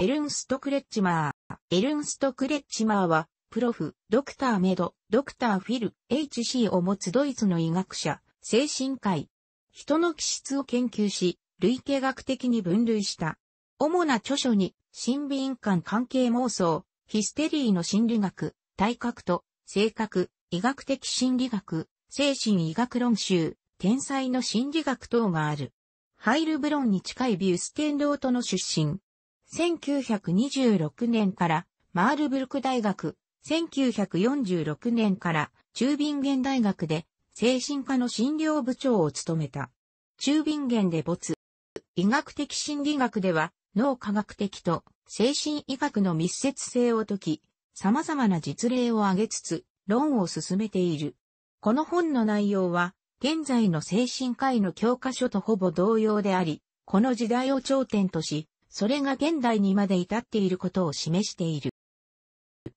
エルンスト・クレッチマー。エルンスト・クレッチマーは、プロフ、ドクター・メド、ドクター・フィル、HC を持つドイツの医学者、精神科医。人の気質を研究し、類型学的に分類した。主な著書に、心理院間関係妄想、ヒステリーの心理学、体格と、性格、医学的心理学、精神医学論集、天才の心理学等がある。ハイルブロンに近いビュステンロートの出身。1926年からマールブルク大学、1946年から中瓶源大学で精神科の診療部長を務めた。中瓶源で没。医学的心理学では脳科学的と精神医学の密接性を解き、様々な実例を挙げつつ論を進めている。この本の内容は現在の精神科医の教科書とほぼ同様であり、この時代を頂点とし、それが現代にまで至っていることを示している。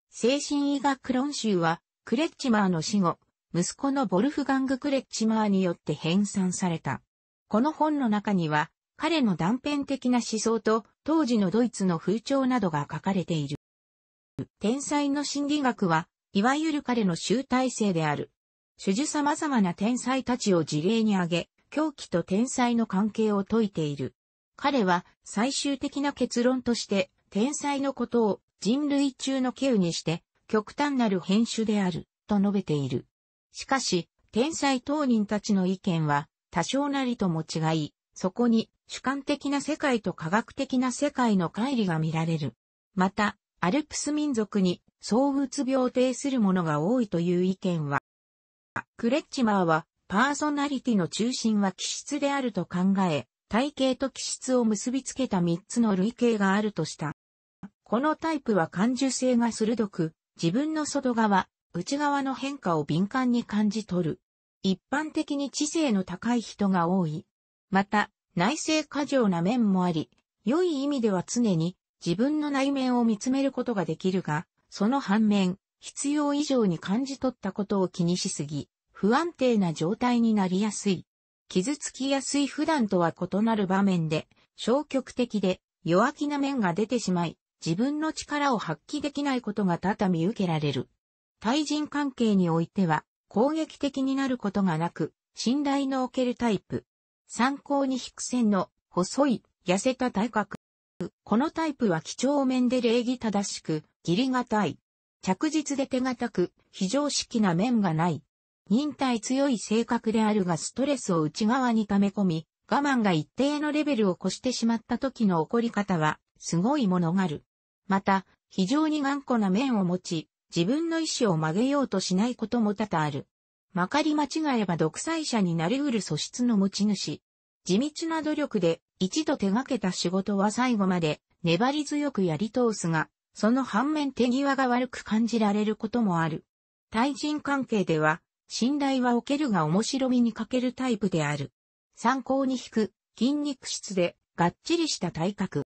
精神医学論集は、クレッチマーの死後、息子のボルフガング・クレッチマーによって編纂された。この本の中には、彼の断片的な思想と当時のドイツの風潮などが書かれている。天才の心理学は、いわゆる彼の集大成である。主樹様々な天才たちを事例に挙げ、狂気と天才の関係を説いている。彼は最終的な結論として天才のことを人類中の稀にして極端なる編集であると述べている。しかし、天才当人たちの意見は多少なりとも違い、そこに主観的な世界と科学的な世界の乖離が見られる。また、アルプス民族に躁うつ病を呈する者が多いという意見は、クレッチマーはパーソナリティの中心は気質であると考え、体系と気質を結びつけた3つの類型があるとした。このタイプは感受性が鋭く、自分の外側、内側の変化を敏感に感じ取る。一般的に知性の高い人が多い。また、内政過剰な面もあり、良い意味では常に自分の内面を見つめることができるが、その反面、必要以上に感じ取ったことを気にしすぎ、不安定な状態になりやすい。傷つきやすい普段とは異なる場面で、消極的で弱気な面が出てしまい、自分の力を発揮できないことが多々見受けられる。対人関係においては、攻撃的になることがなく、信頼のおけるタイプ。参考に引く線の、細い、痩せた体格。このタイプは貴重面で礼儀正しく、義理がたい。着実で手堅く、非常識な面がない。忍耐強い性格であるがストレスを内側に溜め込み、我慢が一定のレベルを越してしまった時の起こり方は、すごいものがある。また、非常に頑固な面を持ち、自分の意思を曲げようとしないことも多々ある。まかり間違えば独裁者になりうる素質の持ち主。地道な努力で一度手がけた仕事は最後まで粘り強くやり通すが、その反面手際が悪く感じられることもある。対人関係では信頼はおけるが面白みに欠けるタイプである。参考に引く、筋肉質で、がっちりした体格。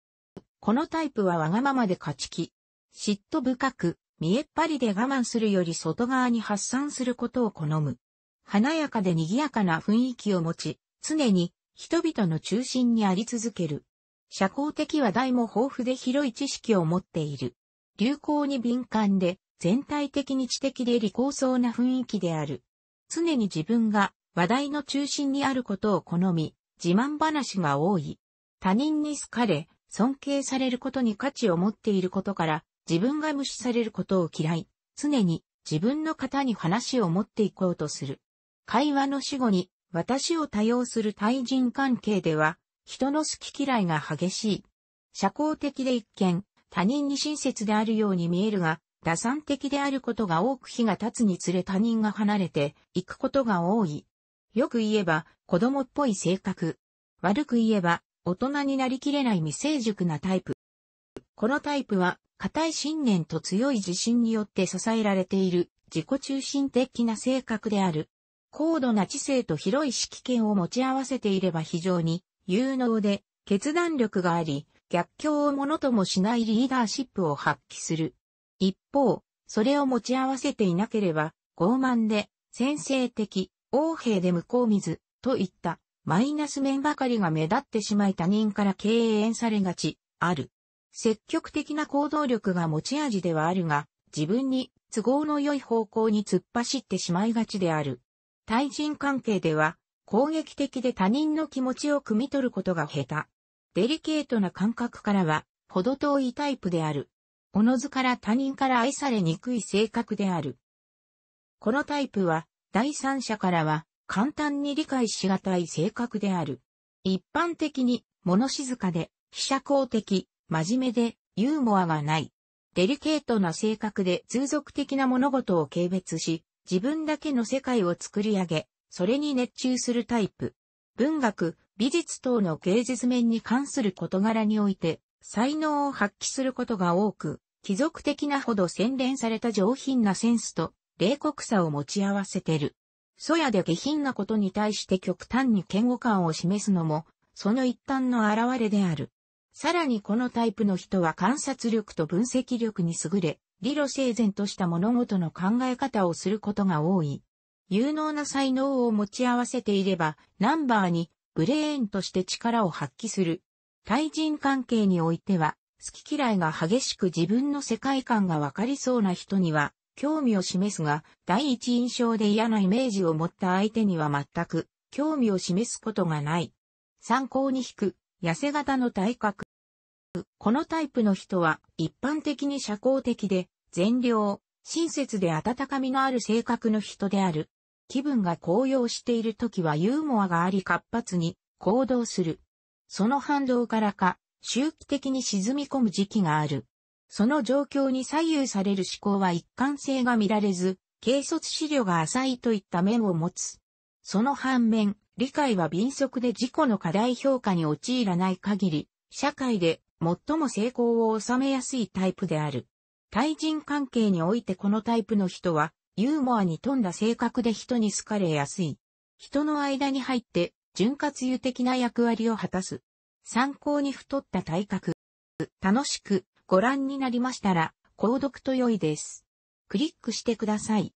このタイプはわがままで勝ち気。嫉妬深く、見えっぱりで我慢するより外側に発散することを好む。華やかで賑やかな雰囲気を持ち、常に人々の中心にあり続ける。社交的話題も豊富で広い知識を持っている。流行に敏感で全体的に知的で利口そうな雰囲気である。常に自分が話題の中心にあることを好み、自慢話が多い。他人に好かれ、尊敬されることに価値を持っていることから、自分が無視されることを嫌い、常に自分の方に話を持っていこうとする。会話の死後に、私を多用する対人関係では、人の好き嫌いが激しい。社交的で一見、他人に親切であるように見えるが、打算的であることが多く日が経つにつれ他人が離れていくことが多い。よく言えば子供っぽい性格。悪く言えば大人になりきれない未成熟なタイプ。このタイプは固い信念と強い自信によって支えられている自己中心的な性格である。高度な知性と広い識見を持ち合わせていれば非常に有能で決断力があり、逆境をものともしないリーダーシップを発揮する。一方、それを持ち合わせていなければ、傲慢で、先制的、横兵で向こう水、といった、マイナス面ばかりが目立ってしまい他人から敬遠されがち、ある。積極的な行動力が持ち味ではあるが、自分に都合の良い方向に突っ走ってしまいがちである。対人関係では、攻撃的で他人の気持ちを汲み取ることが下手。デリケートな感覚からは、程遠いタイプである。おのずから他人から愛されにくい性格である。このタイプは、第三者からは、簡単に理解しがたい性格である。一般的に、物静かで、非社交的、真面目で、ユーモアがない。デリケートな性格で通俗的な物事を軽蔑し、自分だけの世界を作り上げ、それに熱中するタイプ。文学、美術等の芸術面に関する事柄において、才能を発揮することが多く、貴族的なほど洗練された上品なセンスと冷酷さを持ち合わせてる。そやで下品なことに対して極端に嫌悪感を示すのも、その一端の現れである。さらにこのタイプの人は観察力と分析力に優れ、理路整然とした物事の考え方をすることが多い。有能な才能を持ち合わせていれば、ナンバーにブレーンとして力を発揮する。対人関係においては、好き嫌いが激しく自分の世界観がわかりそうな人には、興味を示すが、第一印象で嫌なイメージを持った相手には全く、興味を示すことがない。参考に引く、痩せ型の体格。このタイプの人は、一般的に社交的で、善良、親切で温かみのある性格の人である。気分が高揚している時はユーモアがあり活発に行動する。その反動からか、周期的に沈み込む時期がある。その状況に左右される思考は一貫性が見られず、軽率資料が浅いといった面を持つ。その反面、理解は敏速で自己の課題評価に陥らない限り、社会で最も成功を収めやすいタイプである。対人関係においてこのタイプの人は、ユーモアに富んだ性格で人に好かれやすい。人の間に入って潤滑油的な役割を果たす。参考に太った体格。楽しくご覧になりましたら、購読と良いです。クリックしてください。